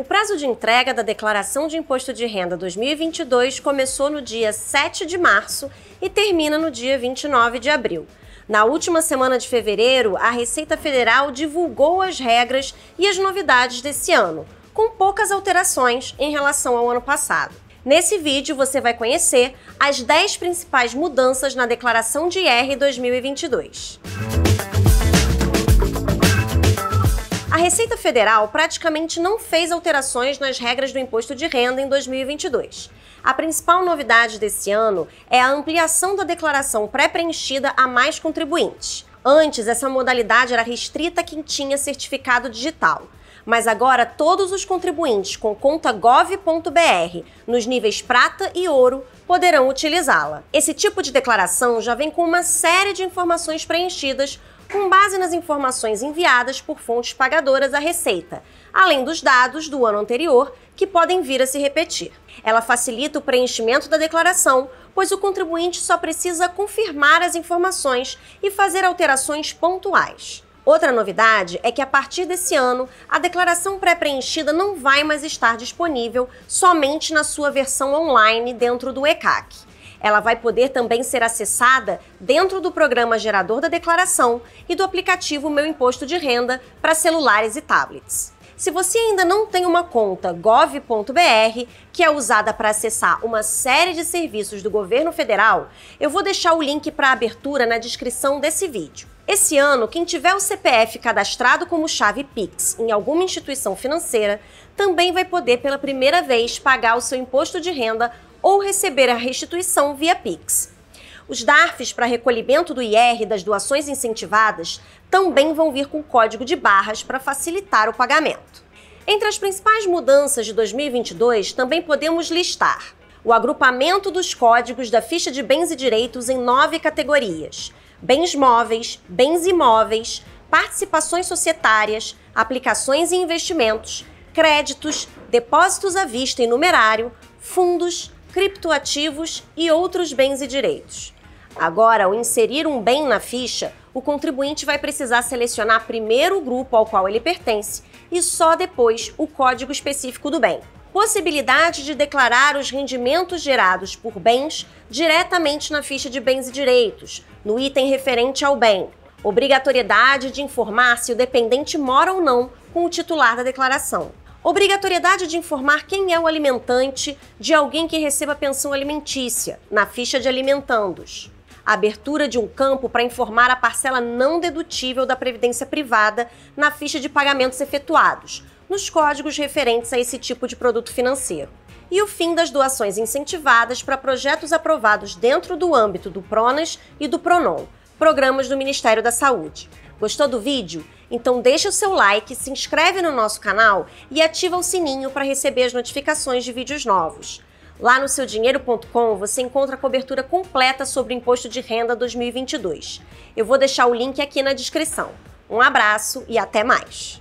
O prazo de entrega da Declaração de Imposto de Renda 2022 começou no dia 7 de março e termina no dia 29 de abril. Na última semana de fevereiro, a Receita Federal divulgou as regras e as novidades desse ano, com poucas alterações em relação ao ano passado. Nesse vídeo você vai conhecer as 10 principais mudanças na Declaração de IR 2022. Receita Federal praticamente não fez alterações nas regras do imposto de renda em 2022. A principal novidade desse ano é a ampliação da declaração pré-preenchida a mais contribuintes. Antes, essa modalidade era restrita a quem tinha certificado digital. Mas agora, todos os contribuintes com conta gov.br nos níveis prata e ouro poderão utilizá-la. Esse tipo de declaração já vem com uma série de informações preenchidas com base nas informações enviadas por fontes pagadoras à Receita, além dos dados do ano anterior, que podem vir a se repetir. Ela facilita o preenchimento da declaração, pois o contribuinte só precisa confirmar as informações e fazer alterações pontuais. Outra novidade é que a partir desse ano, a declaração pré-preenchida não vai mais estar disponível somente na sua versão online dentro do ECAC. Ela vai poder também ser acessada dentro do programa gerador da declaração e do aplicativo Meu Imposto de Renda para celulares e tablets. Se você ainda não tem uma conta gov.br, que é usada para acessar uma série de serviços do governo federal, eu vou deixar o link para a abertura na descrição desse vídeo. Esse ano, quem tiver o CPF cadastrado como chave Pix em alguma instituição financeira também vai poder pela primeira vez pagar o seu imposto de renda ou receber a restituição via Pix. Os DARFs para recolhimento do IR das doações incentivadas também vão vir com código de barras para facilitar o pagamento. Entre as principais mudanças de 2022, também podemos listar o agrupamento dos códigos da ficha de bens e direitos em nove categorias: bens móveis, bens imóveis, participações societárias, aplicações e investimentos, créditos, depósitos à vista e numerário, fundos, criptoativos e outros bens e direitos. Agora, ao inserir um bem na ficha, o contribuinte vai precisar selecionar primeiro o grupo ao qual ele pertence e só depois o código específico do bem. Possibilidade de declarar os rendimentos gerados por bens diretamente na ficha de bens e direitos, no item referente ao bem. Obrigatoriedade de informar se o dependente mora ou não com o titular da declaração. Obrigatoriedade de informar quem é o alimentante de alguém que receba pensão alimentícia, na ficha de alimentandos. A abertura de um campo para informar a parcela não dedutível da previdência privada na ficha de pagamentos efetuados, nos códigos referentes a esse tipo de produto financeiro. E o fim das doações incentivadas para projetos aprovados dentro do âmbito do PRONAS e do PRONON, programas do Ministério da Saúde. Gostou do vídeo? Então deixa o seu like, se inscreve no nosso canal e ativa o sininho para receber as notificações de vídeos novos. Lá no seudinheiro.com você encontra a cobertura completa sobre o imposto de renda 2022. Eu vou deixar o link aqui na descrição. Um abraço e até mais!